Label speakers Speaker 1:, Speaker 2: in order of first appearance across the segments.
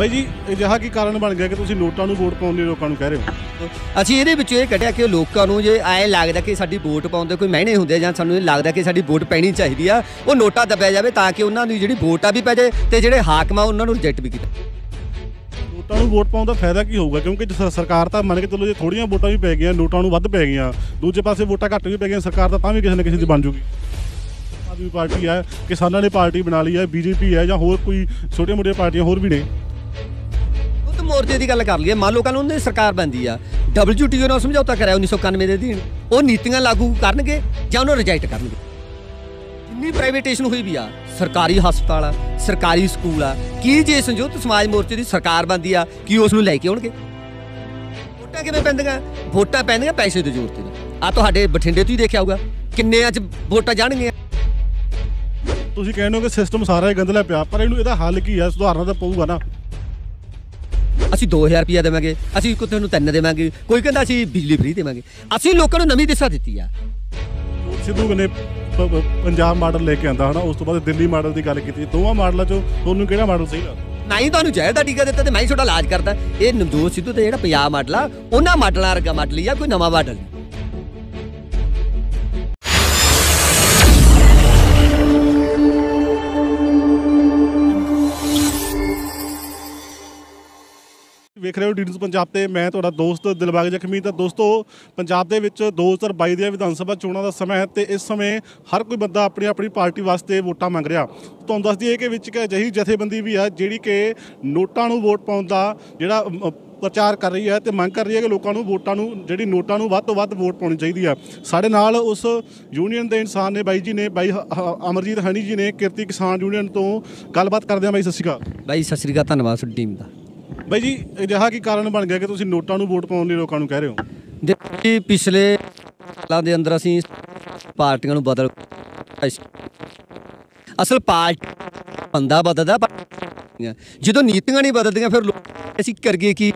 Speaker 1: ਭਾਈ ਜੀ ਅਜਿਹਾ ਕੀ ਕਾਰਨ ਬਣ ਗਿਆ ਕਿ ਤੁਸੀਂ ਨੋਟਾਂ ਨੂੰ ਵੋਟ ਪਾਉਣ ਲਈ ਲੋਕਾਂ ਨੂੰ ਕਹਿ ਰਹੇ ਹੋ ਅਸੀਂ ਇਹਦੇ ਵਿੱਚ ਇਹ ਕੱਢਿਆ ਕਿ ਲੋਕਾਂ ਨੂੰ ਜੇ ਆਏ ਲੱਗਦਾ ਕਿ ਸਾਡੀ ਵੋਟ ਪਾਉਣ ਦੇ ਕੋਈ ਮਹਿਨੇ ਹੁੰਦੇ ਜਾਂ ਸਾਨੂੰ ਇਹ ਲੱਗਦਾ ਕਿ ਸਾਡੀ ਵੋਟ ਪੈਣੀ ਚਾਹੀਦੀ ਆ ਉਹ ਨੋਟਾ ਦੱਬਿਆ ਜਾਵੇ ਤਾਂ ਕਿ ਉਹਨਾਂ ਨੂੰ ਜਿਹੜੀ ਵੋਟ ਆ ਵੀ ਪੈ ਜਾਏ ਤੇ ਜਿਹੜੇ ਹਾਕਮ ਆ ਉਹਨਾਂ ਨੂੰ ਰਿਜੈਕਟ ਵੀ ਕੀਤਾ
Speaker 2: ਨੋਟਾਂ ਨੂੰ ਵੋਟ ਪਾਉਣ ਦਾ ਫਾਇਦਾ ਕੀ ਹੋਊਗਾ ਕਿਉਂਕਿ ਸਰਕਾਰ ਤਾਂ ਮੰਨ ਕੇ ਚੱਲੋ ਜੇ ਥੋੜੀਆਂ ਵੋਟਾਂ ਵੀ ਪੈ ਗਈਆਂ ਨੋਟਾਂ ਨੂੰ ਵੱਧ ਪੈ ਗਈਆਂ ਦੂਜੇ ਪਾਸੇ ਵੋਟਾਂ ਘੱਟ ਵੀ ਪੈ ਗਈਆਂ ਸਰਕਾਰ ਤਾਂ ਤਾਂ ਵੀ ਕਿਸੇ ਨਾ ਕਿਸੇ ਦੀ ਬਣ ਜੂਗੀ ਆਦਮੀ ਪਾਰਟੀ ਹੈ ਕਿਸਾਨਾਂ ਨੇ ਪਾਰਟੀ ਬਣਾ ਲਈ ਹੈ ਬੀਜੇਪੀ ਹੈ ਜਾਂ ਹੋਰ ਕੋਈ ਛੋਟੇ-ਮੋਟੇ ਪਾਰਟੀਆਂ ਹੋਰ ਵੀ ਨੇ ਤੌਰ ਤੇ ਦੀ ਗੱਲ ਕਰ ਲਈਏ ਮੰਨ ਲਓ ਕੱਲ ਉਹਨਾਂ ਦੀ ਸਰਕਾਰ ਬੰਦੀ ਆ ਡਬਲਯੂਟੀਓ ਨਾਲ
Speaker 1: ਸਮਝੌਤਾ ਕਰਿਆ 1991 ਦੇ ਅਧੀਨ ਉਹ ਨੀਤੀਆਂ ਲਾਗੂ ਕਰਨਗੇ ਜਾਂ ਉਹਨੂੰ ਰਿਜੈਕਟ ਕਰਨਗੇ ਜਿੰਨੀ ਪ੍ਰਾਈਵੇਟੇਸ਼ਨ ਹੋਈ ਵੀ ਆ ਸਰਕਾਰੀ ਹਸਪਤਾਲ ਆ ਸਰਕਾਰੀ ਸਕੂਲ ਆ ਕੀ ਜੇ ਸੰਯੁਕਤ ਸਮਾਜ ਮੋਰਚੇ ਦੀ ਸਰਕਾਰ ਬੰਦੀ ਆ ਕੀ ਉਸ ਨੂੰ ਲੈ ਕੇ ਆਉਣਗੇ ਵੋਟਾਂ ਕਿਵੇਂ ਪੈਂਦੀਆਂ ਵੋਟਾਂ ਪੈਂਦੀਆਂ ਪੈਸੇ ਦੀ ਜ਼ਰੂਰਤ ਨੇ ਆ ਤੁਹਾਡੇ ਬਠਿੰਡੇ ਤੋਂ ਹੀ ਦੇਖਿਆ ਹੋਊਗਾ ਕਿੰਨੇ ਅੱਜ ਵੋਟਾਂ ਜਾਣਗੀਆਂ
Speaker 2: ਤੁਸੀਂ ਕਹਿੰਦੇ ਹੋ ਕਿ ਸਿਸਟਮ ਸਾਰਾ ਹੀ ਗੰਦਲਾ ਪਿਆ ਪਰ ਇਹਨੂੰ ਇਹਦਾ ਹੱਲ ਕੀ ਆ ਸੁਧਾਰਨਾ ਤਾਂ ਪਊਗਾ ਨਾ ਅਸੀਂ 2000 ਰੁਪਏ ਦੇਵਾਂਗੇ ਅਸੀਂ ਕੁੱਤੇ ਨੂੰ ਤਿੰਨ ਦੇਵਾਂਗੇ ਕੋਈ ਕਹਿੰਦਾ ਅਸੀਂ ਬਿਜਲੀ ਫ੍ਰੀ ਦੇਵਾਂਗੇ ਅਸੀਂ ਲੋਕਾਂ ਨੂੰ ਨਵੀਂ ਦਿਸ਼ਾ ਦਿੱਤੀ ਆ ਸਿੱਧੂ ਨੇ ਪੰਜਾਬ ਮਾਡਲ ਲੈ ਕੇ ਆਂਦਾ ਹਨਾ ਉਸ ਤੋਂ ਬਾਅਦ ਦਿੱਲੀ ਮਾਡਲ ਦੀ ਗੱਲ ਕੀਤੀ ਦੋਵਾਂ ਮਾਡਲਾਂ ਚੋਂ ਤੁਹਾਨੂੰ ਕਿਹੜਾ ਮਾਡਲ ਸਹੀ ਲੱਗਦਾ ਨਹੀਂ
Speaker 1: ਤੁਹਾਨੂੰ ਜਾਇਦਾ ਦਾ ਟੀਕਾ ਦਿੱਤਾ ਤੇ ਮੈਂ ਹੀ ਤੁਹਾਡਾ ਇਲਾਜ ਕਰਦਾ ਇਹ ਨਵਜੋਤ ਸਿੱਧੂ ਤੇ ਜਿਹੜਾ ਪੰਜਾਬ ਮਾਡਲ ਆ ਉਹਨਾਂ ਮਾਡਲਾਂ ਵਰਗਾ ਮਾਡਲ ਹੀ ਆ ਕੋਈ ਨਵਾਂ ਮਾਡਲ ਨਹੀਂ
Speaker 2: ਵੇਖ ਰਹੇ ਹੋ ਨਿਊਜ਼ ਪੰਜਾਬ ਤੇ ਮੈਂ ਤੁਹਾਡਾ ਦੋਸਤ ਦਿਲਬਾਗ ਜਖਮੀ ਤਾਂ ਦੋਸਤੋ ਪੰਜਾਬ ਦੇ ਵਿੱਚ 2022 ਦੀਆਂ ਵਿਧਾਨ ਸਭਾ ਚੋਣਾਂ ਦਾ ਸਮਾਂ ਹੈ ਤੇ ਇਸ ਸਮੇਂ ਹਰ ਕੋਈ ਬੰਦਾ ਆਪਣੀ ਆਪਣੀ ਪਾਰਟੀ ਵਾਸਤੇ ਵੋਟਾਂ ਮੰਗ ਰਿਹਾ ਤੁਹਾਨੂੰ ਦੱਸ ਦਈਏ ਕਿ ਵਿੱਚ ਕਿ ਅਜਿਹੀ ਜਥੇਬੰਦੀ ਵੀ ਆ ਜਿਹੜੀ ਕਿ ਨੋਟਾਂ ਨੂੰ ਵੋਟ ਪਾਉਣ ਦਾ ਜਿਹੜਾ ਪ੍ਰਚਾਰ ਕਰ ਰਹੀ ਹੈ ਤੇ ਮੰਗ ਕਰ ਰਹੀ ਹੈ ਕਿ ਲੋਕਾਂ ਨੂੰ ਵੋਟਾਂ ਨੂੰ ਜਿਹੜੀ ਨੋਟਾਂ ਨੂੰ ਵੱਧ ਤੋਂ ਵੱਧ ਵੋਟ ਪਾਉਣੀ ਚਾਹੀਦੀ ਹੈ ਸਾਡੇ ਨਾਲ ਉਸ ਯੂਨੀਅਨ ਦੇ ਇਨਸਾਨ ਨੇ ਬਾਈ ਜੀ ਨੇ ਬਾਈ ਅਮਰਜੀਤ ਹਣੀ ਜੀ ਨੇ ਕਿਰਤੀ ਕਿਸਾਨ ਯੂਨੀਅਨ ਤੋਂ ਗੱਲਬਾਤ ਕਰਦੇ ਆ ਬਾਈ ਸਤਿ ਸ਼੍ਰੀ ਅਕਾਲ ਬਾਈ ਸਤਿ ਧੰਨਵਾਦ ਟੀਮ ਦਾ ਬਾਈ ਜੀ ਅਜਿਹਾ ਕੀ ਕਾਰਨ ਬਣ ਗਿਆ ਕਿ ਤੁਸੀਂ ਨੋਟਾਂ ਨੂੰ ਵੋਟ ਪਾਉਣ ਲਈ ਲੋਕਾਂ ਨੂੰ ਕਹਿ ਰਹੇ ਹੋ ਦੇਖੋ ਜੀ ਪਿਛਲੇ ਸਾਲਾਂ ਦੇ ਅੰਦਰ ਅਸੀਂ ਪਾਰਟੀਆਂ ਨੂੰ ਬਦਲ
Speaker 1: ਅਸਲ ਪਾਰਟੀ ਬੰਦਾ ਬਦਲਦਾ ਜਦੋਂ ਨੀਤੀਆਂ ਨਹੀਂ ਬਦਲਦੀਆਂ ਫਿਰ ਅਸੀਂ ਕਰਗੇ ਕੀ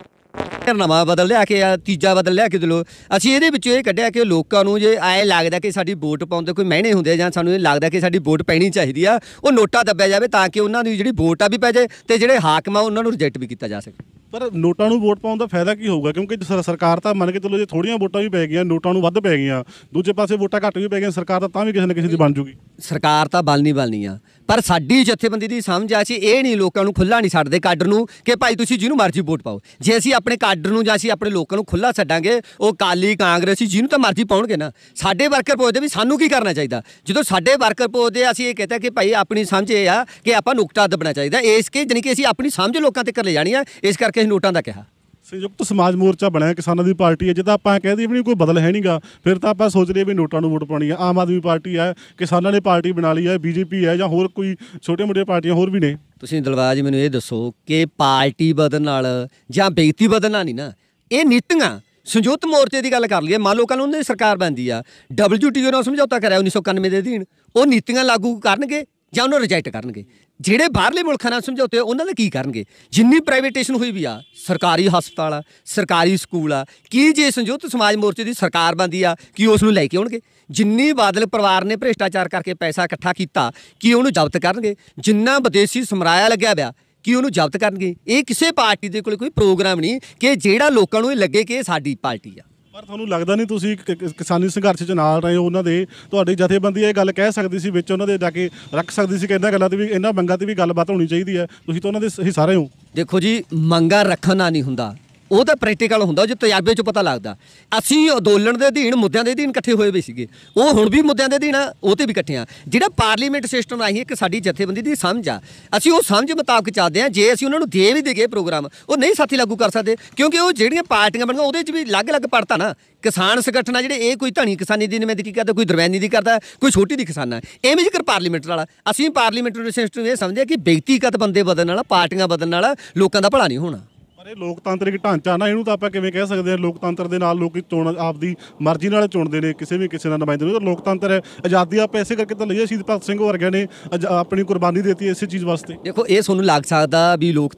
Speaker 1: ਨਵਾਂ ਬਦਲ ਲਿਆ ਕੇ ਆ ਤੀਜਾ ਬਦਲ ਲਿਆ ਕੇ ਦਿਲੋ ਅਸੀਂ ਇਹਦੇ ਵਿੱਚੋਂ ਇਹ ਕੱਢਿਆ ਕਿ ਲੋਕਾਂ ਨੂੰ ਜੇ ਆਏ ਲੱਗਦਾ ਕਿ ਸਾਡੀ ਵੋਟ ਪਾਉਣ ਦੇ ਕੋਈ ਮਹਿਨੇ ਹੁੰਦੇ ਜਾਂ ਸਾਨੂੰ ਇਹ ਲੱਗਦਾ ਕਿ ਸਾਡੀ ਵੋਟ ਪੈਣੀ ਚਾਹੀਦੀ ਆ ਉਹ ਨੋਟਾ ਦੱਬਿਆ ਜਾਵੇ ਤਾਂ ਕਿ ਉਹਨਾਂ ਦੀ ਜਿਹੜੀ ਵੋਟ ਆ ਵੀ ਪੈ ਜਾਏ ਤੇ ਜਿਹੜੇ ਹਾਕਮ ਆ ਉਹਨਾਂ ਨੂੰ ਰਿਜੈਕਟ ਵੀ ਕੀਤਾ ਜਾ ਸਕੇ
Speaker 2: ਪਰ ਨੋਟਾਂ ਨੂੰ ਵੋਟ ਪਾਉਣ ਦਾ ਫਾਇਦਾ ਕੀ ਹੋਊਗਾ ਕਿਉਂਕਿ ਸਰਕਾਰ ਤਾਂ ਮੰਨ ਕੇ ਚੱਲੋ ਜੇ ਥੋੜੀਆਂ ਵੋਟਾਂ ਵੀ ਪੈ ਗਈਆਂ ਨੋਟਾਂ ਨੂੰ ਵੱਧ ਪੈ ਗਈਆਂ ਦੂਜੇ ਪਾਸੇ ਵੋਟਾਂ ਘੱਟ ਵੀ ਪੈ ਗਈਆਂ ਸਰਕਾਰ ਤਾਂ ਤਾਂ ਵੀ ਕਿਸੇ ਨਾ ਕਿਸੇ ਦੀ ਬਣ ਜੂਗੀ ਸਰਕਾਰ ਤਾਂ ਬਲਨੀ ਬਲਨੀ ਆ ਪਰ ਸਾਡੀ ਜਥੇਬੰਦੀ ਦੀ ਸਮਝ ਆ ਸੀ ਇਹ ਨਹੀਂ ਲੋਕਾਂ ਨੂੰ ਖੁੱਲਾ ਨਹੀਂ ਛੱਡਦੇ ਕਾਡਰ
Speaker 1: ਨੂੰ ਕਿ ਭਾਈ ਤੁਸੀਂ ਜਿਹਨੂੰ ਮਰਜ਼ੀ ਵੋਟ ਪਾਓ ਜੇ ਅਸੀਂ ਆਪਣੇ ਕਾਡਰ ਨੂੰ ਜਾਂ ਅਸੀਂ ਆਪਣੇ ਲੋਕਾਂ ਨੂੰ ਖੁੱਲਾ ਛੱਡਾਂਗੇ ਉਹ ਕਾਲੀ ਕਾਂਗਰਸੀ ਜਿਹਨੂੰ ਤਾਂ ਮਰਜ਼ੀ ਪਾਉਣਗੇ ਨਾ ਸਾਡੇ ਵਰਕਰ ਪੁੱਛਦੇ ਵੀ ਸਾਨੂੰ ਕੀ ਕਰਨਾ ਚਾਹੀਦਾ ਜਦੋਂ ਸਾਡੇ ਵਰਕਰ ਪੁੱਛਦੇ ਅਸੀਂ ਇਹ ਕਹਿੰਦਾ ਕਿ ਭਾਈ ਆਪਣੀ ਸਮਝ ਇਹ ਆ ਕਿ ਆਪਾਂ ਨੁਕਤਾ ਦੱਬਣਾ ਚਾਹੀਦਾ ਇਸ ਕੇ ਜਾਨੀ ਕਿ ਅਸੀਂ ਆਪਣੀ ਸਮਝ ਲੋਕਾਂ ਤੱਕ ਲੈ ਜਾਣੀ ਆ ਇਸ ਕਰਕੇ ਅਸੀਂ ਨੋਟਾਂ ਦਾ ਕਿਹਾ
Speaker 2: ਸੰਯੁਕਤ ਸਮਾਜ ਮੋਰਚਾ ਬਣਿਆ ਕਿਸਾਨਾਂ ਦੀ ਪਾਰਟੀ ਹੈ ਜੇ ਤਾਂ ਆਪਾਂ ਕਹਿ ਦਈਏ ਵੀ ਕੋਈ ਬਦਲ ਹੈ ਨਹੀਂਗਾ ਫਿਰ ਤਾਂ ਆਪਾਂ ਸੋਚ ਲਈਏ ਵੀ ਨੋਟਾਂ ਨੂੰ ਵੋਟ ਪਾਉਣੀ ਹੈ ਆਮ ਆਦਮੀ ਪਾਰਟੀ ਹੈ ਕਿਸਾਨਾਂ ਨੇ ਪਾਰਟੀ ਬਣਾ ਲਈ ਹੈ ਬੀਜੇਪੀ ਹੈ ਜਾਂ ਹੋਰ ਕੋਈ ਛੋਟੇ-ਮੋਟੇ ਪਾਰਟੀਆਂ ਹੋਰ ਵੀ ਨੇ
Speaker 1: ਤੁਸੀਂ ਦਿਲਵਾਜ ਮੈਨੂੰ ਇਹ ਦੱਸੋ ਕਿ ਪਾਰਟੀ ਬਦਲ ਨਾਲ ਜਾਂ ਵਿਅਕਤੀ ਬਦਲਣਾ ਨਹੀਂ ਨਾ ਇਹ ਨੀਤੀਆਂ ਸੰਯੁਕਤ ਮੋਰਚੇ ਦੀ ਗੱਲ ਕਰ ਲਈਏ ਮੰਨ ਲਓ ਕੱਲ ਉਹਨਾਂ ਦੀ ਸਰਕਾਰ ਬਣਦੀ ਆ ਡਬਲਯੂਟੀਓ ਨਾਲ ਸਮਝੌਤਾ ਕਰਿਆ 1991 ਦੇ ਅਧੀਨ ਉਹ ਨੀਤੀਆਂ ਲਾਗੂ ਕਰਨਗੇ ਜਾਂ ਉਹਨੂੰ ਰਿਜੈਕਟ ਕਰਨਗੇ ਜਿਹੜੇ ਬਾਹਰਲੇ ਮੁਲਕਾਂ ਨਾਲ ਸਮਝੌਤੇ ਉਹਨਾਂ ਦਾ ਕੀ ਕਰਨਗੇ ਜਿੰਨੀ ਪ੍ਰਾਈਵੇਟੇਸ਼ਨ ਹੋਈ ਵੀ ਆ ਸਰਕਾਰੀ ਹਸਪਤਾਲ ਆ ਸਰਕਾਰੀ ਸਕੂਲ ਆ ਕੀ ਜੇ ਸੰਯੁਕਤ ਸਮਾਜ ਮੋਰਚੇ ਦੀ ਸਰਕਾਰ ਬੰਦੀ ਆ ਕੀ ਉਸ ਨੂੰ ਲੈ ਕੇ ਆਉਣਗੇ ਜਿੰਨੀ ਬਾਦਲ ਪਰਿਵਾਰ ਨੇ ਭ੍ਰਿਸ਼ਟਾਚਾਰ ਕਰਕੇ ਪੈਸਾ ਇਕੱਠਾ ਕੀਤਾ ਕੀ ਉਹਨੂੰ ਜ਼ਬਤ ਕਰਨਗੇ ਜਿੰਨਾ ਵਿਦੇਸ਼ੀ ਸਮਰਾਇਆ ਲੱਗਿਆ ਵਿਆ ਕਿ ਉਹਨੂੰ ਜ਼ਬਤ ਕਰਨਗੇ ਇਹ ਕਿਸੇ ਪਾਰਟੀ ਦੇ ਕੋਲ ਕੋਈ ਪ੍ਰੋਗਰਾਮ ਨਹੀਂ ਕਿ ਜਿਹੜਾ ਲੋਕਾਂ ਨੂੰ ਇਹ ਲੱਗੇ ਕਿ ਇਹ ਸਾਡੀ ਪਾਰਟੀ ਆ
Speaker 2: ਪਰ ਤੁਹਾਨੂੰ ਲੱਗਦਾ ਨਹੀਂ ਤੁਸੀਂ ਕਿਸਾਨੀ ਸੰਘਰਸ਼ 'ਚ ਨਾਲ ਰਹੇ ਹੋ ਉਹਨਾਂ ਦੇ ਤੁਹਾਡੀ ਜਥੇਬੰਦੀ ਇਹ ਗੱਲ ਕਹਿ ਸਕਦੀ ਸੀ ਵਿੱਚ ਉਹਨਾਂ ਦੇ ਜਾ ਕੇ ਰੱਖ ਸਕਦੀ ਸੀ ਕਿ ਇਹਨਾਂ ਗੱਲਾਂ ਤੇ ਵੀ ਇਹਨਾਂ ਮੰਗਾਂ ਤੇ ਵੀ ਗੱਲਬਾਤ ਹੋਣੀ ਚਾਹੀਦੀ ਹੈ ਤੁਸੀਂ ਤਾਂ ਉਹਨਾਂ ਦੇ ਹਿੱਸਾ ਰਹੇ ਹੋ ਦੇਖੋ ਜੀ ਮੰਗਾ ਰੱਖਣਾ ਨਹੀਂ ਹੁੰਦਾ ਉਹ ਤਾਂ ਪ੍ਰੈਕਟੀਕਲ ਹੁੰਦਾ ਜੋ ਤਜਰਬੇ 'ਚ ਪਤਾ ਲੱਗਦਾ
Speaker 1: ਅਸੀਂ ਅਦੋਲਣ ਦੇ ਅਧੀਨ ਮੁੱਦਿਆਂ ਦੇ ਅਧੀਨ ਇਕੱਠੇ ਹੋਏ ਵੀ ਸੀਗੇ ਉਹ ਹੁਣ ਵੀ ਮੁੱਦਿਆਂ ਦੇ ਅਧੀਨ ਆ, ਉਹ ਤੇ ਵੀ ਇਕੱਠੇ ਆ ਜਿਹੜਾ ਪਾਰਲੀਮੈਂਟ ਸਿਸਟਮ ਰਾਹੀਂ ਇੱਕ ਸਾਡੀ ਜਥੇਬੰਦੀ ਦੀ ਸਮਝ ਆ ਅਸੀਂ ਉਹ ਸਮਝ ਮੁਤਾਬਕ ਚੱਲਦੇ ਆ ਜੇ ਅਸੀਂ ਉਹਨਾਂ ਨੂੰ ਦੇ ਵੀ ਦੇਗੇ ਪ੍ਰੋਗਰਾਮ ਉਹ ਨਹੀਂ ਸਾਥੀ ਲਾਗੂ ਕਰ ਸਕਦੇ ਕਿਉਂਕਿ ਉਹ ਜਿਹੜੀਆਂ ਪਾਰਟੀਆਂ ਬਣੀਆਂ ਉਹਦੇ 'ਚ ਵੀ ਅਲੱਗ-ਅਲੱਗ ਪੜਤਾ ਨਾ ਕਿਸਾਨ ਸੰਗਠਨਾਂ ਜਿਹੜੇ ਇਹ ਕੋਈ ਧਣੀ ਕਿਸਾਨੀ ਦੀ ਨੁਮਾਇੰਦਗੀ ਕਰਦਾ ਕੋਈ ਦਰਮਿਆਨੀ ਦੀ ਕਰਦਾ ਕੋਈ ਛੋਟੀ ਦੀ ਕਿਸਾਨਾ ਐਵੇਂ ਜ਼ਿਕਰ ਪਾਰਲੀਮੈਂਟ ਵਾਲਾ ਅਸੀਂ ਪਾਰਲੀਮੈਂਟਰੀ ਸਿਸਟਮ ਇਹ ਸਮਝਿਆ ਕਿ ਵਿਅਕਤੀਗਤ ਬੰਦੇ ਬਦਲਣ ਨਾਲ ਪਾਰਟੀਆਂ ਬਦਲਣ ਨਾਲ
Speaker 2: ਲੋਕਾਂ ਦਾ ਭਲਾ ਨਹੀਂ ਹੋਣਾ ਅਰੇ ਲੋਕਤਾਂਤਰਿਕ ਢਾਂਚਾ ਨਾ ਇਹਨੂੰ ਤਾਂ ਆਪਾਂ ਕਿਵੇਂ ਕਹਿ ਸਕਦੇ ਹਾਂ ਲੋਕਤੰਤਰ ਦੇ ਨਾਲ ਲੋਕੀ ਚੋਣ ਆਪਦੀ ਮਰਜ਼ੀ ਨਾਲ ਚੁਣਦੇ ਨੇ ਕਿਸੇ ਵੀ ਕਿਸੇ ਦਾ ਨੁਮਾਇੰਦੇ ਨੂੰ ਲੋਕਤੰਤਰ ਹੈ ਆਜ਼ਾਦੀ ਆਪਾਂ ਇਸੇ ਕਰਕੇ ਤਾਂ ਲਈ ਹੈ ਸ਼ਹੀਦ ਭਗਤ ਸਿੰਘ ਵਰਗਿਆਂ ਨੇ ਆਪਣੀ ਕੁਰਬਾਨੀ ਦਿੱਤੀ ਇਸੇ ਚੀਜ਼ ਵਾਸਤੇ ਦੇਖੋ ਇਹ ਤੁਹਾਨੂੰ ਲੱਗ ਸਕਦਾ ਵੀ ਲੋਕ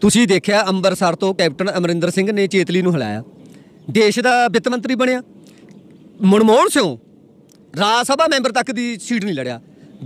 Speaker 1: ਤੁਸੀਂ ਦੇਖਿਆ ਅੰਮ੍ਰਿਤਸਰ ਤੋਂ ਕੈਪਟਨ ਅਮਰਿੰਦਰ ਸਿੰਘ ਨੇ ਚੇਤਲੀ ਨੂੰ ਹਲਾਇਆ ਦੇਸ਼ ਦਾ ਵਿੱਤ ਮੰਤਰੀ ਬਣਿਆ ਮਨਮੋਹਨ ਸਿੰਘ ਰਾਜ ਸਭਾ ਮੈਂਬਰ ਤੱਕ ਦੀ ਸੀਟ ਨਹੀਂ ਲੜਿਆ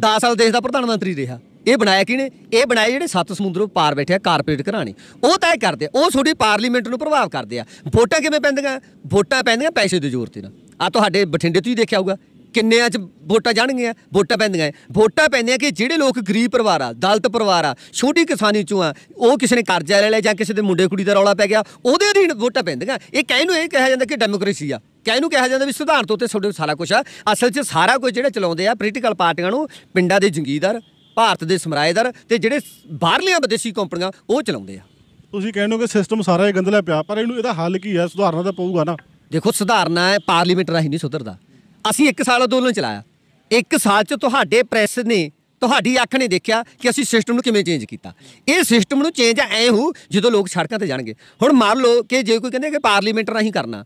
Speaker 1: 10 ਸਾਲ ਦੇਸ਼ ਦਾ ਪ੍ਰਧਾਨ ਮੰਤਰੀ ਰਿਹਾ ਇਹ ਬਣਾਇਆ ਕਿਹਨੇ ਇਹ ਬਣਾਇਆ ਜਿਹੜੇ ਸੱਤ ਸਮੁੰਦਰੋਂ ਪਾਰ ਬੈਠੇ ਆ ਕਾਰਪੋਰੇਟ ਘਰਾਣੇ ਉਹ ਤੈਅ ਕਰਦੇ ਆ ਉਹ ਤੁਹਾਡੀ ਪਾਰਲੀਮੈਂਟ ਨੂੰ ਪ੍ਰਭਾਵ ਕਰਦੇ ਆ ਵੋਟਾਂ ਕਿਵੇਂ ਪੈਂਦੀਆਂ ਵੋਟਾਂ ਪੈਂਦੀਆਂ ਪੈਸੇ ਦੇ ਜ਼ੋਰ ਤੇ ਨਾ ਆ ਤੁਹਾਡੇ ਬਠਿੰਡੇ ਤੁਸੀਂ ਦੇਖਿਆ ਹੋਊਗਾ ਕਿੰਨੇ 'ਚ ਵੋਟਾਂ ਜਾਣਗੀਆਂ ਵੋਟਾਂ ਪੈਂਦੀਆਂ ਵੋਟਾਂ ਪੈਂਦੀਆਂ ਕਿ ਜਿਹੜੇ ਲੋਕ ਗਰੀਬ ਪਰਿਵਾਰ ਆ ਦਲਤ ਪਰਿਵਾਰ ਆ ਛੋਟੀ ਕਿਸਾਨੀ 'ਚੋਂ ਆ ਉਹ ਕਿਸੇ ਨੇ ਕਰਜ਼ਾ ਲੈ ਲਿਆ ਜਾਂ ਕਿਸੇ ਦੇ ਮੁੰਡੇ ਕੁੜੀ ਦਾ ਰੌਲਾ ਪੈ ਗਿਆ ਉਹਦੇ ਅਧੀਨ ਵੋਟਾਂ ਪੈਂਦੀਆਂ ਇਹ ਨੂੰ ਇਹ ਕਿਹਾ ਜਾਂਦਾ ਕਿ ਡੈਮੋਕ੍ਰੇਸੀ ਆ ਨੂੰ ਕਿਹਾ ਜਾਂਦਾ ਵੀ ਸਿਧਾਂਤ ਉੱਤੇ ਤੁਹਾਡੇ ਸਾਰਾ ਕੁਝ ਆ ਅਸਲ 'ਚ ਸਾਰਾ ਕੁਝ ਜਿਹੜੇ ਚਲਾਉਂਦੇ ਆ ਪੋਲੀਟੀਕਲ ਪਾਰਟੀਆਂ ਨੂੰ ਪਿੰਡਾਂ ਦੇ ਜੰਗੀਦਾਰ ਭਾਰਤ ਦੇ ਸਮਰਾਏਦਾਰ ਤੇ ਜਿਹੜੇ ਬਾਹਰਲੀਆਂ ਵਿਦੇਸ਼ੀ ਕੰਪਨੀਆਂ
Speaker 2: ਉਹ ਚਲਾਉਂਦੇ ਆ ਤੁਸੀਂ ਕਹਿੰਦੇ ਹੋ ਕਿ ਸਿਸਟਮ ਸਾਰਾ ਇਹ ਗੰਦਲਾ ਪਿਆ ਪਰ ਇਹਨੂੰ ਇਹਦਾ ਹੱਲ ਕੀ ਹੈ ਸੁਧਾਰਨਾ ਤਾਂ ਪਊਗਾ ਨਾ ਦੇਖੋ ਸੁਧਾਰਨਾ ਹੈ ਪਾਰਲੀਮੈਂਟ ਰਾਹੀਂ ਨਹੀਂ ਸੁਧਰਦਾ ਅਸੀਂ 1 ਸਾਲ ਅੰਦੋਲਨ ਚਲਾਇਆ 1 ਸਾਲ ਚ
Speaker 1: ਤੁਹਾਡੇ ਪ੍ਰੈਸ ਨੇ ਤੁਹਾਡੀ ਅੱਖ ਨੇ ਦੇਖਿਆ ਕਿ ਅਸੀਂ ਸਿਸਟਮ ਨੂੰ ਕਿਵੇਂ ਚੇਂਜ ਕੀਤਾ ਇਹ ਸਿਸਟਮ ਨੂੰ ਚੇਂਜ ਐ ਹੋ ਜਦੋਂ ਲੋਕ ਸੜਕਾਂ ਤੇ ਜਾਣਗੇ ਹੁਣ ਮੰਨ ਲਓ ਕਿ ਜੇ ਕੋਈ ਕਹਿੰਦੇ ਕਿ ਪਾਰਲੀਮੈਂਟ ਰਾਹੀਂ ਕਰਨਾ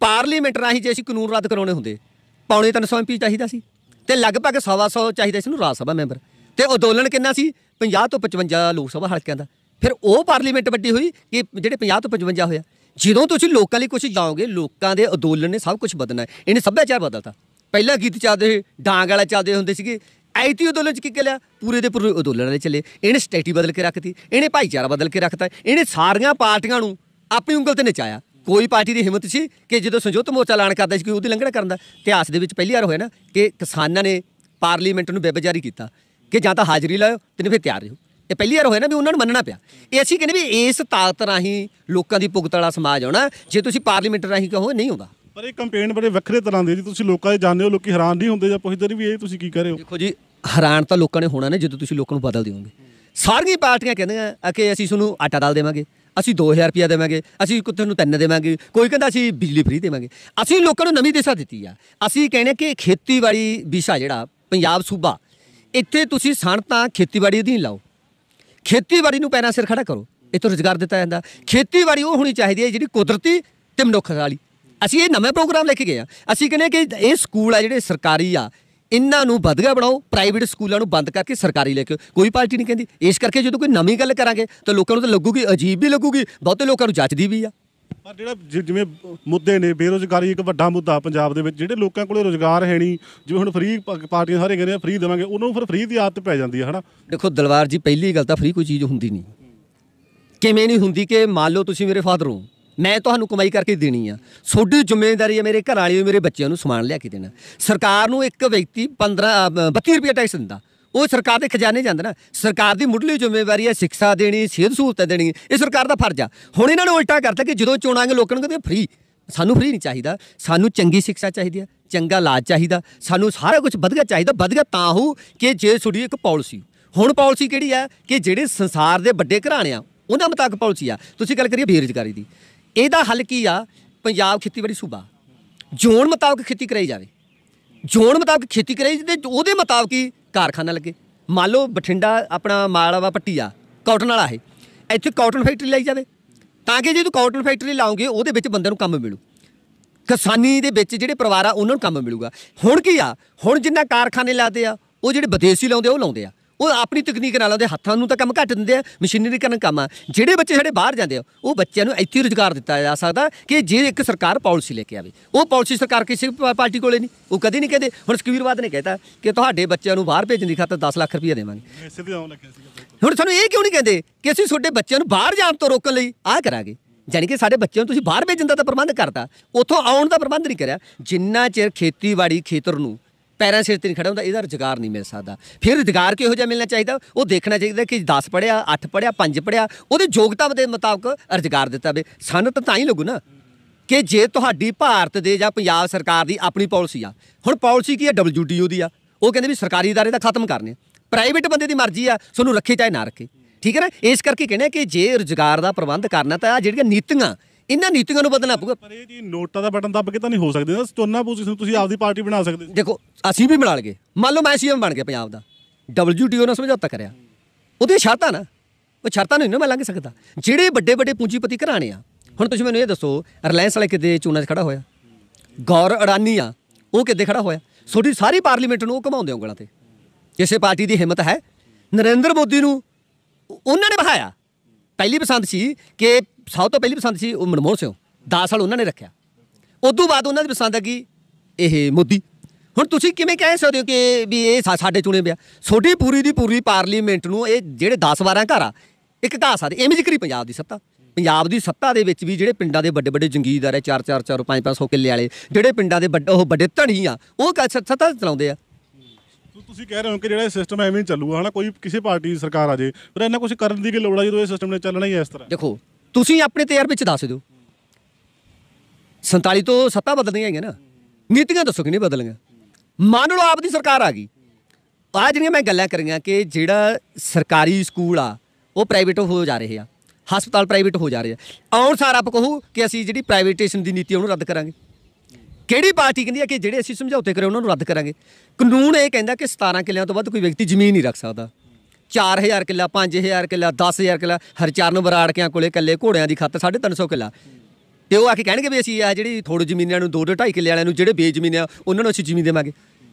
Speaker 1: ਪਾਰਲੀਮੈਂਟ ਰਾਹੀਂ ਜੇ ਅਸੀਂ ਕਾਨੂੰਨ ਰੱਦ ਕਰਾਉਣੇ ਹੁੰਦੇ ਪੌਣੇ 300 ਐਮਪੀ ਚਾਹੀਦਾ ਸੀ ਤੇ ਲਗਭਗ 1.5 ਚਾਹੀਦਾ ਸੀ ਨੂੰ ਰਾਜ ਸਭਾ ਮੈਂਬਰ ਤੇ ਅੰਦੋਲਨ ਕਿੰਨਾ ਸੀ 50 ਤੋਂ 55 ਲੋਕ ਸਭਾ ਹਲਕਿਆਂ ਦਾ ਫਿਰ ਉਹ ਪਾਰਲੀਮੈਂਟ ਵੱਡੀ ਹੋਈ ਕਿ ਜਿਹੜੇ 50 ਤੋਂ 55 ਹੋਇਆ ਜਦੋਂ ਤੁਸੀਂ ਲੋਕਾਂ ਲਈ ਕੁਝ ਜਾਓਗੇ ਲੋਕਾਂ ਦੇ ਅੰਦੋਲਨ ਨੇ ਸਭ ਕੁਝ ਬਦਲਣਾ ਇਹਨੇ ਸੱਭਿਆਚਾਰ ਬਦਲਤਾ ਪਹਿਲਾਂ ਗੀਤ ਚੱਲਦੇ ਡਾਂਗ ਵਾਲਾ ਚੱਲਦੇ ਹੁੰਦੇ ਸੀਗੇ ਐਤੀ ਅਦੋਲਨ ਚ ਕੀ ਕਿਹਾ ਪੂਰੇ ਦੇ ਪੂਰੇ ਅਦੋਲਨ ਵਾਲੇ ਚੱਲੇ ਇਹਨੇ ਸਟੇਟੀ ਬਦਲ ਕੇ ਰੱਖਤੀ ਇਹਨੇ ਭਾਈਚਾਰਾ ਬਦਲ ਕੇ ਰੱਖਤਾ ਇਹਨੇ ਸਾਰੀਆਂ ਪਾਰਟੀਆਂ ਨੂੰ ਆਪਣੀ ਉਂਗਲ ਤੇ ਨਚਾਇਆ ਕੋਈ ਪਾਰਟੀ ਦੀ ਹਿੰਮਤ ਸੀ ਕਿ ਜਦੋਂ ਸੰਜੋਤ ਮੋਰਚਾ ਲਾਣ ਕਰਦਾ ਸੀ ਕਿ ਉਹਦੀ ਲੰਘਣਾ ਕਰਨ ਦਾ ਇਤਿਹਾਸ ਦੇ ਵਿੱਚ ਪਹਿਲੀ ਵਾਰ ਹੋਇਆ ਨਾ ਕਿ ਕਿਸਾਨਾਂ ਨੇ ਪਾਰਲੀਮੈਂਟ ਨੂੰ ਬਿੱਲ ਜਾਰੀ ਕੀਤਾ ਕਿ ਜਾਂ ਤਾਂ ਹਾਜ਼ਰੀ ਲਾਓ ਤੇ ਨਹੀਂ ਫਿਰ ਤਿਆਰ ਰਹੋ ਇਹ ਪਹਿਲੀ ਵਾਰ ਹੋਇਆ ਨਾ ਵੀ ਉਹਨਾਂ ਨੂੰ ਮੰਨਣਾ ਪਿਆ ਇਹ ਅਸੀਂ ਕਹਿੰਦੇ ਵੀ ਇਸ ਤਾਕਤ ਰਾਹੀਂ ਲੋਕਾਂ ਦੀ ਭੁਗਤ ਵਾਲਾ ਸਮਾਜ ਆਉਣਾ ਜੇ ਤੁਸੀਂ ਪਾਰਲੀਮੈਂਟ ਰਾਹੀਂ ਕਹੋ ਨਹੀਂ ਹੁੰਦਾ
Speaker 2: ਪਰ ਇਹ ਕੰਪੇਨ ਬੜੇ ਵੱਖਰੇ ਤਰ੍ਹਾਂ ਦੇ ਜੀ ਤੁਸੀਂ ਲੋਕਾਂ ਦੇ ਜਾਣਦੇ ਹੋ ਲੋਕੀ ਹੈਰਾਨ ਨਹੀਂ ਹੁੰਦੇ ਜਾਂ ਪੁੱਛਦੇ ਨਹੀਂ ਵੀ ਇਹ ਤੁਸੀਂ ਕੀ ਕਰ ਰਹੇ ਹੋ ਦੇਖੋ ਜੀ ਹੈਰਾਨ ਤਾਂ ਲੋਕਾਂ ਨੇ ਹੋਣਾ ਨੇ ਜਦੋਂ ਤੁਸੀਂ ਲੋਕਾਂ ਨੂੰ ਬਦਲ ਦਿਓਗੇ ਸਾਰੀਆਂ ਪਾਰਟੀਆਂ ਕਹਿੰਦੀਆਂ ਕਿ ਅਸੀਂ
Speaker 1: ਤੁਹਾਨੂੰ ਆਟਾ ਦਾਲ ਦੇਵਾਂਗੇ ਅਸੀਂ 2000 ਰੁਪਏ ਦੇਵਾਂਗੇ ਅਸੀਂ ਕੁੱਤੇ ਨੂੰ ਤਿੰਨ ਦੇਵਾਂਗੇ ਕੋਈ ਕਹਿੰਦਾ ਅਸੀਂ ਬਿਜਲੀ ਫ੍ਰੀ ਦੇਵਾਂਗੇ ਅਸੀਂ ਲੋਕਾਂ ਨੂੰ ਨਵੀਂ ਦਿਸ਼ਾ ਦਿੱਤੀ ਆ ਅਸੀਂ ਕਹਿੰਦੇ ਕਿ ਖੇਤੀਬਾੜੀ ਵਿਸ਼ਾ ਜਿਹੜਾ ਪੰਜਾਬ ਸੂਬਾ ਇੱਥੇ ਤੁਸੀਂ ਸਣ ਤਾਂ ਖੇਤੀਬਾੜੀ ਅਧੀਨ ਲਾਓ ਖੇਤੀਬਾੜੀ ਨੂੰ ਪੈਰਾਂ ਸਿਰ ਖੜਾ ਕਰੋ ਇੱਥੋਂ ਰੋਜ਼ਗਾਰ ਦਿੱਤਾ ਜਾਂਦਾ ਖੇਤੀਬਾੜੀ ਉਹ ਹੋਣੀ ਚਾਹੀਦੀ ਹੈ ਜਿਹੜੀ ਕੁਦਰਤੀ ਤੇ ਮਨੁੱਖ ਵਾਲੀ ਅਸੀਂ ਇਹ ਨਵੇਂ ਪ੍ਰੋਗਰਾਮ ਲੈ ਕੇ ਗਏ ਆ ਅਸੀਂ ਕਹਿੰਦੇ ਕਿ ਇਹ ਸਕੂਲ ਆ ਜਿਹੜੇ ਸਰਕਾਰੀ ਆ ਇਹਨਾਂ ਨੂੰ ਵਧਗਾ ਬਣਾਓ ਪ੍ਰਾਈਵੇਟ ਸਕੂਲਾਂ ਨੂੰ ਬੰਦ ਕਰਕੇ ਸਰਕਾਰੀ ਲੈ ਕੇ ਕੋਈ ਪਾਰਟੀ ਨਹੀਂ ਕਹਿੰਦੀ ਇਸ ਕਰਕੇ ਜਦੋਂ ਕੋਈ ਨਵੀਂ ਗੱਲ ਕਰਾਂਗੇ ਤਾਂ ਲੋਕਾਂ
Speaker 2: ਨੂੰ ਤਾਂ ਲੱਗੂਗੀ ਅਜੀਬ ਵੀ ਲੱਗੂਗੀ ਬਹੁਤੇ ਲੋਕਾਂ ਨੂੰ ਜੱਜਦੀ ਵੀ ਆ ਪਰ ਜਿਹੜਾ ਜਿਵੇਂ ਮੁੱਦੇ ਨੇ ਬੇਰੋਜ਼ਗਾਰੀ ਇੱਕ ਵੱਡਾ ਮੁੱਦਾ ਪੰਜਾਬ ਦੇ ਵਿੱਚ ਜਿਹੜੇ ਲੋਕਾਂ ਕੋਲੇ ਰੋਜ਼ਗਾਰ ਹੈ ਨਹੀਂ ਜਿਵੇਂ ਹੁਣ ਫ੍ਰੀ ਪਾਰਟੀਆਂ ਸਾਰੇ ਕਹਿੰਦੇ ਆ ਫ੍ਰੀ ਦੇਵਾਂਗੇ ਉਹਨਾਂ ਨੂੰ ਫਿਰ ਫ੍ਰੀ ਦੀ ਆਦਤ ਪੈ ਜਾਂਦੀ ਹੈ ਹਨਾ ਦੇਖੋ ਦਲਵਾਰ ਜੀ ਪਹਿਲੀ ਗੱਲ ਤਾਂ ਫ੍ਰੀ ਕੋਈ ਚੀਜ਼ ਹੁੰਦੀ ਨਹੀਂ
Speaker 1: ਕਿਵੇਂ ਨਹੀਂ ਹੁੰਦੀ ਕਿ ਮੰਨ ਲਓ ਤੁਸੀਂ ਮੇਰੇ ਫਾਦਰ ਹੋ ਮੈਂ ਤੁਹਾਨੂੰ ਕਮਾਈ ਕਰਕੇ ਦੇਣੀ ਆ ਤੁਹਾਡੀ ਜ਼ਿੰਮੇਵਾਰੀ ਹੈ ਮੇਰੇ ਘਰ ਵਾਲੇ ਮੇਰੇ ਬੱਚਿਆਂ ਨੂੰ ਸਮਾਨ ਲਿਆ ਕੇ ਦੇਣਾ ਸਰਕਾਰ ਨੂੰ ਇੱਕ ਵਿਅਕਤੀ 15 32 ਰੁਪਏ ਟੈਕਸ ਦਿੰਦਾ ਉਹ ਸਰਕਾਰ ਦੇ ਖਜ਼ਾਨੇ ਜਾਂਦੇ ਨਾ ਸਰਕਾਰ ਦੀ ਮੁੱਢਲੀ ਜ਼ਿੰਮੇਵਾਰੀ ਹੈ ਸਿੱਖਿਆ ਦੇਣੀ ਸਿਹਤ ਸਹੂਲਤਾਂ ਦੇਣੀ ਇਹ ਸਰਕਾਰ ਦਾ ਫਰਜ਼ ਆ ਹੁਣ ਇਹਨਾਂ ਨੇ ਉਲਟਾ ਕਰਤਾ ਕਿ ਜਦੋਂ ਚੋਣਾਂ ਲੋਕਾਂ ਨੂੰ ਕਹਿੰਦੇ ਫ੍ਰੀ ਸਾਨੂੰ ਫ੍ਰੀ ਨਹੀਂ ਚਾਹੀਦਾ ਸਾਨੂੰ ਚੰਗੀ ਸਿੱਖਿਆ ਚਾਹੀਦੀ ਹੈ ਚੰਗਾ ਇਲਾਜ ਚਾਹੀਦਾ ਸਾਨੂੰ ਸਾਰਾ ਕੁਝ ਵਧੀਆ ਚਾਹੀਦਾ ਵਧੀਆ ਤਾਂ ਹੋ ਕਿ ਜੇ ਤੁਹਾਡੀ ਇੱਕ ਪਾਲਿਸੀ ਹੁਣ ਪਾਲਿਸੀ ਕਿਹੜੀ ਆ ਕਿ ਜਿਹੜੇ ਸੰਸਾਰ ਦੇ ਵੱਡੇ ਘਰਾਣੇ ਆ ਉਹਨਾਂ ਮੁਤਾਬਕ ਪਾਲਿਸੀ ਆ ਤੁਸੀਂ ਗੱਲ ਕਰੀਏ ਬੇਰੋਜ਼ਗਾਰੀ ਦੀ ਇਹਦਾ ਹੱਲ ਕੀ ਆ ਪੰਜਾਬ ਖੇਤੀਬਾੜੀ ਸੂਬਾ ਜ਼ੋਨ ਮੁਤਾਬਕ ਖੇਤੀ ਕਰਾਈ ਜਾਵੇ ਜ਼ੋਨ ਮੁਤਾਬਕ ਖੇਤੀ ਕਰਾਈ ਤੇ ਉਹਦੇ ਮੁਤਾਬਕ ਹੀ ਕਾਰਖਾਨਾ ਲੱਗੇ ਮੰਨ ਲਓ ਬਠਿੰਡਾ ਆਪਣਾ ਮਾਲਵਾ ਪੱਟੀਆ ਕਾਟਨ ਵਾਲਾ ਹੈ ਇੱਥੇ ਕਾਟਨ ਫੈਕਟਰੀ ਲਈ ਜਾਵੇ ਤਾਂ ਕਿ ਜੇ ਤੂੰ ਕਾਟਨ ਫੈਕਟਰੀ ਲਾਉਂਗੇ ਉਹਦੇ ਵਿੱਚ ਬੰਦੇ ਨੂੰ ਕੰਮ ਮਿਲੂ ਕਿਸਾਨੀ ਦੇ ਵਿੱਚ ਜਿਹੜੇ ਪਰਿਵਾਰ ਆ ਉਹਨਾਂ ਨੂੰ ਕੰਮ ਮਿਲੂਗਾ ਹੁਣ ਕੀ ਆ ਹੁਣ ਜਿੰਨਾ ਕਾਰਖਾਨੇ ਲਾਦੇ ਆ ਉਹ ਜਿਹੜੇ ਵਿਦੇਸ਼ੀ ਲਾਉਂਦੇ ਉਹ ਲਾਉਂਦੇ ਆ ਉਹ ਆਪਣੀ ਤਕਨੀਕ ਨਾਲ ਉਹਦੇ ਹੱਥਾਂ ਨੂੰ ਤਾਂ ਕੰਮ ਘੱਟ ਦਿੰਦੇ ਆ ਮਸ਼ੀਨਰੀ ਕਰਨ ਕੰਮ ਆ ਜਿਹੜੇ ਬੱਚੇ ਸਾਡੇ ਬਾਹਰ ਜਾਂਦੇ ਆ ਉਹ ਬੱਚਿਆਂ ਨੂੰ ਇੱਥੇ ਰੋਜ਼ਗਾਰ ਦਿੱਤਾ ਜਾ ਸਕਦਾ ਕਿ ਜੇ ਇੱਕ ਸਰਕਾਰ ਪਾਲਿਸੀ ਲੈ ਕੇ ਆਵੇ ਉਹ ਪਾਲਿਸੀ ਸਰਕਾਰ ਕਿਸੇ ਪਾਰਟੀ ਕੋਲੇ ਨਹੀਂ ਉਹ ਕਦੀ ਨਹੀਂ ਕਹਿੰਦੇ ਹੁਣ ਸਕਵੀਰਵਾਦ ਨੇ ਕਹਿਤਾ ਕਿ ਤੁਹਾਡੇ ਬੱਚਿਆਂ ਨੂੰ ਬਾਹਰ ਭੇਜਣ ਦੀ ਖਾਤਰ 10 ਲੱਖ ਰੁਪਏ ਦੇਵਾਂਗੇ ਹੁਣ ਸਾਨੂੰ ਇਹ ਕਿਉਂ ਨਹੀਂ ਕਹਿੰਦੇ ਕਿ ਅਸੀਂ ਤੁਹਾਡੇ ਬੱਚਿਆਂ ਨੂੰ ਬਾਹਰ ਜਾਣ ਤੋਂ ਰੋਕਣ ਲਈ ਆਹ ਕਰਾਂਗੇ ਜਾਨੀ ਕਿ ਸਾਡੇ ਬੱਚਿਆਂ ਨੂੰ ਤੁਸੀਂ ਬਾਹਰ ਭੇਜਣ ਦਾ ਤਾਂ ਪ੍ਰਬੰਧ ਕਰਤਾ ਉਥੋਂ ਆਉਣ ਦਾ ਪ੍ਰਬੰਧ ਨਹੀਂ ਕਰਿਆ ਜਿੰਨਾ ਚਿਰ ਖੇਤੀਬਾੜੀ ਖੇਤਰ ਨੂੰ ਪੈਰਾਂ ਸਿਰ ਤੇ ਨਹੀਂ ਖੜਾ ਹੁੰਦਾ ਇਹਦਾ ਰੁਜ਼ਗਾਰ ਨਹੀਂ ਮਿਲ ਸਕਦਾ ਫਿਰ ਰੁਜ਼ਗਾਰ ਕਿਹੋ ਜਿਹਾ ਮਿਲਣਾ ਚਾਹੀਦਾ ਉਹ ਦੇਖਣਾ ਚਾਹੀਦਾ ਕਿ 10 ਪੜਿਆ 8 ਪੜਿਆ 5 ਪੜਿਆ ਉਹਦੇ ਯੋਗਤਾ ਦੇ ਮੁਤਾਬਕ ਰੁਜ਼ਗਾਰ ਦਿੱਤਾ ਵੇ ਸਾਨੂੰ ਤਾਂ ਤਾਂ ਹੀ ਲੱਗੂ ਨਾ ਕਿ ਜੇ ਤੁਹਾਡੀ ਭਾਰਤ ਦੇ ਜਾਂ ਪੰਜਾਬ ਸਰਕਾਰ ਦੀ ਆਪਣੀ ਪਾਲਿਸੀ ਆ ਹੁਣ ਪਾਲਿਸੀ ਕੀ ਹੈ ਡਬਲਯੂਟੀਓ ਦੀ ਆ ਉਹ ਕਹਿੰਦੇ ਵੀ ਸਰਕਾਰੀ ادارے ਦਾ ਖਤਮ ਕਰਨੇ ਪ੍ਰਾਈਵੇਟ ਬੰਦੇ ਦੀ ਮਰਜ਼ੀ ਆ ਸਾਨੂੰ ਰੱਖੇ ਚਾਹੇ ਨਾ ਰੱਖੇ ਠੀਕ ਹੈ ਨਾ ਇਸ ਕਰਕੇ ਕਹਿੰਦੇ ਕਿ ਜੇ ਰੁਜ਼ਗਾਰ ਦਾ ਪ੍ਰਬੰਧ ਕਰਨਾ ਤਾਂ ਆ ਜਿਹੜੀਆਂ ਨੀਤੀਆਂ ਇਹਨਾਂ ਨੀਤੀਆਂ ਨੂੰ ਬਦਲਣਾ ਪਊਗਾ ਪਰ ਇਹ ਜੀ ਨੋਟਾਂ ਦਾ ਬਟਨ ਦੱਬ ਕੇ ਤਾਂ ਨਹੀਂ ਹੋ ਸਕਦੇ ਨਾ ਚੋਣਾਂ ਪੋਜੀਸ਼ਨ ਤੁਸੀਂ ਆਪਦੀ ਪਾਰਟੀ ਬਣਾ ਸਕਦੇ ਦੇਖੋ ਅਸੀਂ ਵੀ ਬਣਾ ਲਗੇ ਮੰਨ ਲਓ ਮੈਂ ਸੀਐਮ ਬਣ ਗਿਆ ਪੰਜਾਬ ਦਾ ਡਬਲਯੂਟੀਓ ਨਾਲ ਸਮਝੌਤਾ ਕਰਿਆ ਉਹਦੇ ਸ਼ਰਤਾਂ ਨਾ ਉਹ ਸ਼ਰਤਾਂ ਨੂੰ ਇਹਨਾਂ ਮੈਂ ਲੰਘ ਸਕਦਾ ਜਿਹੜੇ ਵੱਡੇ ਵੱਡੇ ਪੂੰਜੀਪਤੀ ਘਰਾਣੇ ਆ ਹੁਣ ਤੁਸੀਂ ਮੈਨੂੰ ਇਹ ਦੱਸੋ ਰਿਲਾਇੰਸ ਵਾਲੇ ਕਿਤੇ ਚੋਣਾਂ 'ਚ ਖੜਾ ਹੋਇਆ ਗੌਰ ਅਡਾਨੀ ਆ ਉਹ ਕਿੱਦੇ ਖੜਾ ਹੋਇਆ ਛੋਟੀ ਸਾਰੀ ਪਾਰਲੀਮੈਂਟ ਨੂੰ ਉਹ ਘਮਾਉਂਦੇ ਉਂਗਲਾਂ ਤੇ ਕਿਸੇ ਪਾਰਟੀ ਦੀ ਹਿੰਮਤ ਹੈ ਨਰਿੰਦਰ ਮੋਦੀ ਨੂੰ ਉਹਨਾਂ ਨੇ ਬਹਾਇਆ ਪਹਿਲੀ ਪਸੰਦ ਸੀ ਕਿ ਸਭ ਤੋਂ ਪਹਿਲੀ ਪਸੰਦ ਸੀ ਉਹ ਮਨਮੋਹਨ ਸਿੰਘ 10 ਸਾਲ ਉਹਨਾਂ ਨੇ ਰੱਖਿਆ ਉਦੋਂ ਬਾਅਦ ਉਹਨਾਂ ਦੀ ਪਸੰਦ ਹੈ ਕਿ ਇਹ ਮੋਦੀ ਹੁਣ ਤੁਸੀਂ ਕਿਵੇਂ ਕਹਿ ਸਕਦੇ ਹੋ ਕਿ ਵੀ ਇਹ ਸਾਡੇ ਚੁਣੇ ਪਿਆ ਛੋਟੀ ਪੂਰੀ ਦੀ ਪੂਰੀ ਪਾਰਲੀਮੈਂਟ ਨੂੰ ਇਹ ਜਿਹੜੇ 10 12 ਘਰ ਆ ਇੱਕ ਘਟਾ ਸਕਦੇ ਇਮੇਜ ਜ਼ਿਕਰੀ ਪੰਜਾਬ ਦੀ ਸੱਤਾ ਪੰਜਾਬ ਦੀ ਸੱਤਾ ਦੇ ਵਿੱਚ ਵੀ ਜਿਹੜੇ ਪਿੰਡਾਂ ਦੇ ਵੱਡੇ ਵੱਡੇ ਜੰਗੀਦਾਰ ਚਾਰ 4 4 4 5 500 ਕਿੱਲੇ ਵਾਲੇ ਜਿਹੜੇ ਪਿੰਡਾਂ ਦੇ ਵੱਡੇ ਉਹ ਵੱਡੇ ਧਣੀ ਆ ਉਹ
Speaker 2: ਸੱਤਾ ਚਲਾਉਂਦੇ ਆ ਤੁਸੀਂ ਕਹਿ ਰਹੇ ਹੋ ਕਿ ਜਿਹੜਾ ਇਹ ਸਿਸਟਮ ਐਵੇਂ ਚੱਲੂਗਾ ਹਨਾ ਕੋਈ ਕਿਸੇ ਪਾਰਟੀ ਦੀ ਸਰਕਾਰ ਆ ਜੇ ਪਰ ਇਹਨਾਂ ਕੁਝ ਕਰਨ ਦੀ ਕੀ ਲੋੜ ਆ ਜਦੋਂ ਇਹ ਸਿਸਟਮ ਨੇ ਚੱਲਣਾ ਹੀ ਇਸ ਤਰ੍ਹਾਂ ਦੇਖੋ ਤੁਸੀਂ ਆਪਣੇ ਤਜਰਬੇ ਚ ਦੱਸ ਦਿਓ 47 ਤੋਂ
Speaker 1: ਸੱਤਾ ਨਹੀਂ ਹੈਗੀਆਂ ਨਾ ਨੀਤੀਆਂ ਦੱਸੋ ਕਿ ਨਹੀਂ ਬਦਲੀਆਂ ਮੰਨ ਲਓ ਆਪ ਦੀ ਸਰਕਾਰ ਆ ਗਈ ਆ ਜਿਹੜੀਆਂ ਮੈਂ ਗੱਲਾਂ ਕਰੀਆਂ ਕਿ ਜਿਹੜਾ ਸਰਕਾਰੀ ਸਕੂਲ ਆ ਉਹ ਪ੍ਰਾਈਵੇਟ ਹੋ ਜਾ ਰਹੇ ਆ ਹਸਪਤਾਲ ਪ੍ਰਾਈਵੇਟ ਹੋ ਜਾ ਰਹੇ ਆ ਆਉਣ ਸਾਰ ਆਪ ਕਹੋ ਕਿ ਅਸੀਂ ਜਿਹੜੀ ਪ੍ਰਾਈਵੇਟੇਸ਼ਨ ਦੀ ਨੀਤੀ ਉਹਨੂੰ ਰੱਦ ਕਰਾਂਗੇ ਕਿਹੜੀ ਪਾਰਟੀ ਕਹਿੰਦੀ ਆ ਕਿ ਜਿਹੜੇ ਅਸੀਂ ਸਮਝੌਤੇ ਕਰੇ ਉਹਨਾਂ ਨੂੰ ਰੱਦ ਕਰਾਂਗੇ ਕਾਨੂੰਨ ਇਹ ਕਹਿੰਦਾ ਕਿ 17 ਕਿਲਿਆਂ ਤੋਂ ਵੱਧ ਕੋਈ ਵਿਅਕਤੀ ਜ਼ਮੀਨ ਨਹੀਂ ਰੱਖ ਸਕਦਾ 4000 ਕਿੱਲਾ 5000 ਕਿੱਲਾ 10000 ਕਿੱਲਾ ਹਰਚਰਨ ਬਰਾੜਕਿਆਂ ਕੋਲੇ ਕੱਲੇ ਘੋੜਿਆਂ ਦੀ ਖੱਤ 350 ਕਿੱਲਾ ਤੇ ਉਹ ਆ ਕੇ ਕਹਿਣਗੇ ਵੀ ਅਸੀਂ ਆ ਜਿਹੜੀ ਥੋੜੀ ਜ਼ਮੀਨਾਂ ਨੂੰ 2 2.5 ਕਿੱਲੇ ਵਾਲਿਆਂ ਨੂੰ ਜਿਹੜੇ ਬੇਜ਼ਮੀਨ ਆ ਉਹਨਾਂ ਨੂੰ ਅਸੀਂ ਜ਼ਮੀਨ ਦੇਵਾਂਗੇ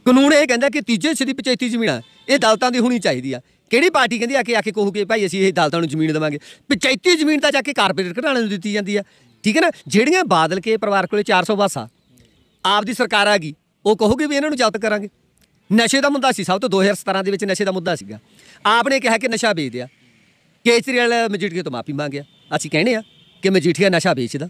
Speaker 1: ਕਾਨੂੰਨ ਇਹ ਕਹਿੰਦਾ ਕਿ ਤੀਜੇ ਹਿੱਸੇ ਦੀ ਜ਼ਮੀਨਾਂ ਇਹ ਦਲਤਾਂ ਦੀ ਹੋਣੀ ਚਾਹੀਦੀ ਆ ਕਿਹੜੀ ਪਾਰਟੀ ਕਹਿੰਦੀ ਆ ਕੇ ਆ ਕੇ ਕਹੂਗੇ ਭਾਈ ਅਸੀਂ ਇਹ ਦਲਤਾਂ ਨੂੰ ਜ਼ਮੀਨ ਦੇਵਾਂਗੇ ਪਚੈਤੀ ਜ਼ਮੀਨ ਤਾਂ ਜਾ ਕੇ ਕਾਰਪੋਰੇਟ ਘਟਾਣੇ ਨੂੰ ਦਿੱਤੀ ਜਾਂਦੀ ਆ ਠੀਕ ਹੈ ਨਾ ਜਿਹੜੀਆਂ ਬਾਦਲ ਕੇ ਪਰਿਵਾਰ ਕੋਲੇ 400 ਬਾਸਾ ਆਪ ਦੀ ਸਰਕਾਰ ਆ ਗਈ ਉਹ ਕਹੋਗੇ ਵੀ ਇਹਨਾਂ ਨੂੰ ਜਬਤ ਕਰਾਂਗੇ ਨਸ਼ੇ ਦਾ ਮੁੱਦਾ ਸੀ ਸਭ ਤੋਂ 2017 ਦੇ ਵਿੱਚ ਨਸ਼ੇ ਦਾ ਮੁੱਦਾ ਸੀਗਾ ਆਪਨੇ ਕਿਹਾ ਕਿ ਨਸ਼ਾ ਵੇਚਦੇ ਆ ਕੇਜਰੀਵਾਲ ਮਜੀਠੀਆ ਤੋਂ ਮਾਫੀ ਮੰਗਿਆ ਅਸੀਂ ਕਹਿੰਦੇ ਆ ਕਿ ਮਜੀਠੀਆ ਨਸ਼ਾ ਵੇਚਦਾ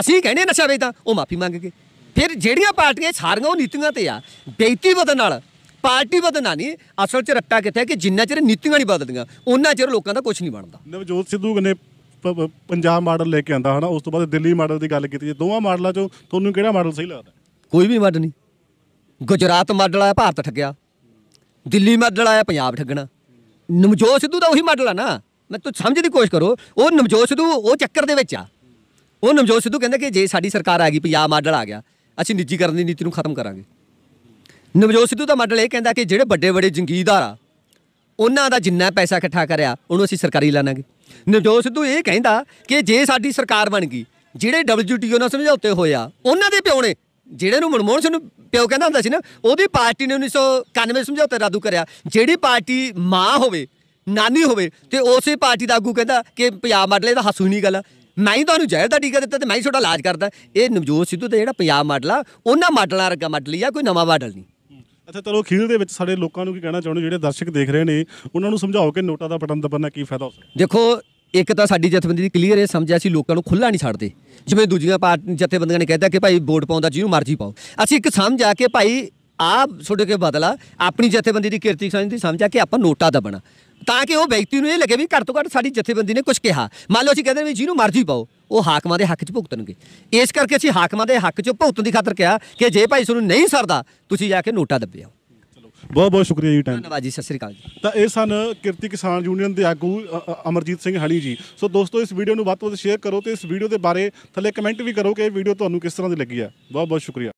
Speaker 1: ਅਸੀਂ ਕਹਿੰਦੇ ਨਸ਼ਾ ਵੇਚਦਾ ਉਹ ਮਾਫੀ ਮੰਗ ਕੇ ਫਿਰ ਜਿਹੜੀਆਂ ਪਾਰਟੀਆਂ ਸਾਰੀਆਂ ਉਹ ਨੀਤੀਆਂ ਤੇ ਆ ਬੇਇੱਜ਼ਤੀ ਵਧਣ ਨਾਲ ਪਾਰਟੀ ਵਧਣਾ ਨਹੀਂ ਅਸਲ 'ਚ ਰੱਟਾ ਕਿੱਥੇ ਕਿ ਜਿੰਨਾ ਚਿਰ ਨੀਤੀਆਂ ਨਹੀਂ ਬਦਲਦੀਆਂ ਉਹਨਾਂ ਚਿਰ ਲੋਕਾਂ
Speaker 2: ਦਾ ਕੁਝ ਨਹੀਂ ਬਣਦਾ ਨਵਜੋਤ ਸਿੱਧੂ ਨੇ ਪੰਜਾਬ ਮਾਡਲ ਲੈ ਕੇ ਆਂਦਾ ਹਨਾ ਉਸ ਤੋਂ ਬਾਅਦ ਦਿੱਲੀ ਮਾਡਲ ਦੀ ਗੱਲ ਕੀਤੀ ਜੇ ਦੋਵਾਂ ਮਾਡਲਾਂ 'ਚੋਂ ਤੁਹਾਨੂੰ ਕਿਹੜਾ ਮਾਡਲ ਸਹੀ ਲੱਗਦਾ ਕੋਈ ਵੀ ਮਾਡਲ ਨਹੀਂ ਗੁਜਰਾਤ ਮਾਡਲ ਆਇਆ ਭਾਰਤ ਠੱਗਿਆ
Speaker 1: ਦਿੱਲੀ ਮਾਡਲ ਆਇਆ ਪੰਜਾਬ ਠੱਗਣਾ ਨਵਜੋਤ ਸਿੱਧੂ ਦਾ ਉਹੀ ਮਾਡਲ ਆ ਨਾ ਮੈਂ ਤੂੰ ਸਮਝਣ ਦੀ ਕੋਸ਼ਿਸ਼ ਕਰੋ ਉਹ ਨਵਜੋਤ ਸਿੱਧੂ ਉਹ ਚੱਕਰ ਦੇ ਵਿੱਚ ਆ ਉਹ ਨਵਜੋਤ ਸਿੱਧੂ ਕਹਿੰਦਾ ਕਿ ਜੇ ਸਾਡੀ ਸਰਕਾਰ ਆ ਗਈ ਪੰਜਾਬ ਮਾਡਲ ਆ ਗਿਆ ਅਸੀਂ ਨਿੱਜੀਕਰਨ ਦੀ ਨੀਤੀ ਨੂੰ ਖਤਮ ਕਰਾਂਗੇ ਨਵਜੋਤ ਸਿੱਧੂ ਦਾ ਮਾਡਲ ਇਹ ਕਹਿੰਦਾ ਕਿ ਜਿਹੜੇ ਵੱਡੇ ਵੱਡੇ ਜੰਗੀਦਾਰ ਆ ਉਹਨਾਂ ਦਾ ਜਿੰਨਾ ਪੈਸਾ ਇਕੱਠਾ ਕਰਿਆ ਉਹਨੂੰ ਅਸੀਂ ਸਰਕਾਰੀ ਲਾਣਾਂਗੇ ਨਵਜੋਤ ਸਿੱਧੂ ਇਹ ਕਹਿੰਦਾ ਕਿ ਜੇ ਸਾਡੀ ਸਰਕਾਰ ਬਣ ਗਈ ਜਿਹੜੇ ਡਬਲਯੂਟੀਓ ਨਾਲ ਸਮਝੌਤੇ ਹੋਇਆ ਉਹਨਾਂ ਦੇ ਪਿਓਣੇ ਜਿਹੜੇ ਨੂੰ ਮਨਮੋਹਨ ਸਿੰਘ ਪਿਓ ਕਹਿੰਦਾ ਹੁੰਦਾ ਸੀ ਨਾ ਉਹਦੀ ਪਾਰਟੀ ਨੇ 1991 ਸਮਝੌਤਾ ਰਾਦੂ ਕਰਿਆ ਜਿਹੜੀ ਪਾਰਟੀ ਮਾਂ ਹੋਵੇ ਨਾਨੀ ਹੋਵੇ ਤੇ ਉਸੇ ਪਾਰਟੀ ਦਾ ਆਗੂ ਕਹਿੰਦਾ ਕਿ ਪੰਜਾਬ ਮਾਡਲ ਇਹਦਾ ਹਸੂ ਨਹੀਂ ਗੱਲ ਮੈਂ ਹੀ ਤੁਹਾਨੂੰ ਜ਼ਹਿਰ ਦਾ ਟੀਕਾ ਦਿੱਤਾ ਤੇ ਮੈਂ ਹੀ ਤੁਹਾਡਾ ਇਲਾਜ ਕਰਦਾ ਇਹ ਨਵਜੋਤ ਸਿੱਧੂ ਤੇ ਜਿਹੜਾ ਪੰਜਾਬ ਮਾਡਲ ਆ ਉਹਨਾਂ ਮਾਡਲਾਂ ਵਰਗਾ
Speaker 2: ਮਾਡਲ ਹੀ ਆ ਕੋਈ ਨਵਾਂ ਮਾਡਲ ਨਹੀਂ ਅੱਛਾ ਚਲੋ ਖੀਰ ਦੇ ਵਿੱਚ ਸਾਡੇ ਲੋਕਾਂ ਨੂੰ ਕੀ ਕਹਿਣਾ ਚਾਹੁੰਦੇ ਜਿਹੜੇ ਦਰਸ਼ਕ ਦੇਖ ਰਹੇ ਨੇ ਉਹਨਾਂ ਨੂੰ ਸਮਝਾਓ ਕਿ ਨੋਟਾ ਦਾ ਬਟਨ ਦਬਾਉਣਾ ਕੀ ਫਾਇਦਾ ਹੋ ਸਕਦਾ ਦੇਖੋ ਇੱਕ ਤਾਂ ਸਾਡੀ ਜਥੇਬੰਦੀ ਦੀ ਕਲੀਅਰ ਇਹ ਸਮਝਿਆ ਸੀ ਲੋਕਾਂ ਨੂੰ ਖੁੱਲਾ ਨਹੀਂ ਛੱਡਦੇ ਜਿਵੇਂ ਦੂਜੀਆਂ ਪਾਰਟੀ ਜਥੇਬੰਦੀਆਂ ਨੇ ਕਹਿਤਾ ਕਿ
Speaker 1: ਭਾਈ ਵੋਟ ਪਾਉਂਦਾ ਜਿਹਨੂੰ ਮਰਜ਼ੀ ਪਾਓ ਅਸੀਂ ਇੱਕ ਸਮਝ ਆ ਕੇ ਭਾਈ ਆ ਛੋਟੇ ਕੇ ਬਦਲਾ ਆਪਣੀ ਜਥੇਬੰਦੀ ਦੀ ਕੀਰਤੀ ਸਮਝਦੀ ਸਮਝਾ ਕਿ ਆਪਾਂ ਨੋਟਾ ਦਾ ਬਣਾ ਤਾਂ ਕਿ ਉਹ ਵਿਅਕਤੀ ਨੂੰ ਇਹ ਲੱਗੇ ਵੀ ਘੱਟ ਤੋਂ ਘੱਟ ਸਾਡੀ ਜਥੇਬੰਦੀ ਨੇ ਕੁਝ ਕਿਹਾ ਮੰਨ ਲਓ ਅਸੀਂ ਕਹਿੰਦੇ ਵੀ ਜਿਹਨੂੰ ਮਰਜ਼ੀ ਪਾਓ ਉਹ ਹਾਕਮਾਂ ਦੇ ਹੱਕ 'ਚ ਭੁਗਤਣਗੇ ਇਸ ਕਰਕੇ ਅਸੀਂ ਹਾਕਮਾਂ ਦੇ
Speaker 2: ਹੱਕ 'ਚ ਭੁਗਤਣ ਦੀ ਖਾਤਰ ਕਿਹਾ ਕਿ ਜੇ ਭਾਈ ਤੁਹਾਨੂੰ ਨਹੀਂ ਸਰਦਾ ਤੁਸੀਂ ਜਾ ਕੇ ਨੋਟਾ ਦੱਬਿਓ ਬਹੁਤ ਬਹੁਤ ਸ਼ੁਕਰੀਆ ਜੀ ਟਾਈਮ ਧੰਨਵਾਦ ਜੀ ਸਤਿ ਸ੍ਰੀ ਅਕਾਲ ਜੀ ਤਾਂ ਇਹ ਸਨ ਕਿਰਤੀ ਕਿਸਾਨ ਯੂਨੀਅਨ ਦੇ ਆਗੂ ਅਮਰਜੀਤ ਸਿੰਘ ਹਣੀ ਜੀ ਸੋ ਦੋਸਤੋ ਇਸ ਵੀਡੀਓ ਨੂੰ ਵੱਧ ਤੋਂ ਵੱਧ ਸ਼ੇਅਰ ਕਰੋ ਤੇ ਇਸ ਵੀਡੀਓ ਦੇ ਬਾਰੇ ਥੱਲੇ ਕਮੈਂਟ ਵੀ ਕਰੋ ਕਿ ਇਹ ਵੀਡੀਓ ਤੁਹਾਨੂੰ ਕਿਸ ਤਰ੍ਹਾਂ ਦੀ ਲੱਗੀ ਹੈ ਬਹੁਤ ਬਹੁਤ ਸ਼ੁਕਰੀਆ